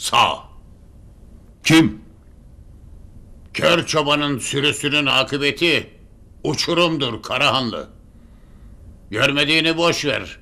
Sağ. Kim? Kör çobanın sürüsünün akıbeti uçurumdur Karahanlı. Görmediğini boş ver.